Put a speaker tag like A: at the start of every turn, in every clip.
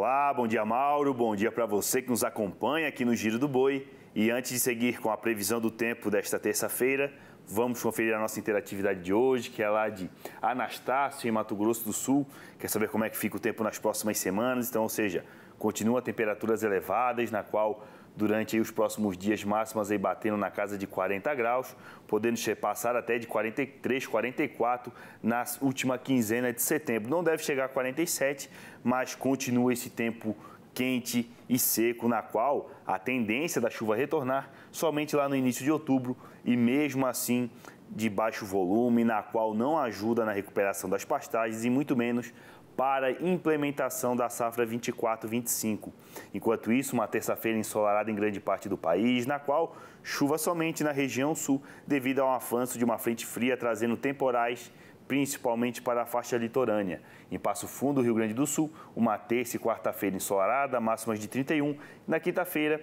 A: Olá, bom dia Mauro, bom dia para você que nos acompanha aqui no Giro do Boi. E antes de seguir com a previsão do tempo desta terça-feira, vamos conferir a nossa interatividade de hoje, que é lá de Anastácio, em Mato Grosso do Sul. Quer saber como é que fica o tempo nas próximas semanas? Então, ou seja, continua temperaturas elevadas, na qual durante os próximos dias, máximas aí batendo na casa de 40 graus, podendo passar até de 43, 44 na última quinzena de setembro. Não deve chegar a 47, mas continua esse tempo quente e seco, na qual a tendência da chuva retornar somente lá no início de outubro e mesmo assim de baixo volume, na qual não ajuda na recuperação das pastagens e muito menos para implementação da safra 24/25. Enquanto isso, uma terça-feira ensolarada em grande parte do país, na qual chuva somente na região sul devido ao afanso de uma frente fria trazendo temporais principalmente para a faixa litorânea. Em Passo Fundo, Rio Grande do Sul, uma terça e quarta-feira ensolarada, máximas de 31, na quinta-feira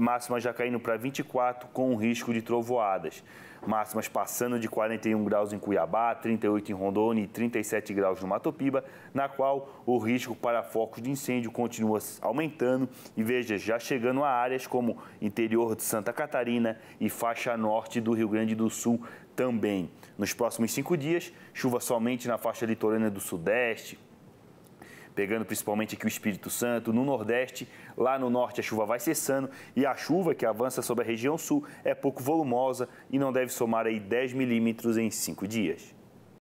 A: máximas já caindo para 24 com risco de trovoadas. Máximas passando de 41 graus em Cuiabá, 38 em Rondônia e 37 graus no Matopiba, na qual o risco para focos de incêndio continua aumentando e veja, já chegando a áreas como interior de Santa Catarina e faixa norte do Rio Grande do Sul também. Nos próximos cinco dias, chuva somente na faixa litorânea do Sudeste, pegando principalmente aqui o Espírito Santo. No Nordeste, lá no Norte, a chuva vai cessando e a chuva que avança sobre a região Sul é pouco volumosa e não deve somar aí 10 milímetros em 5 dias.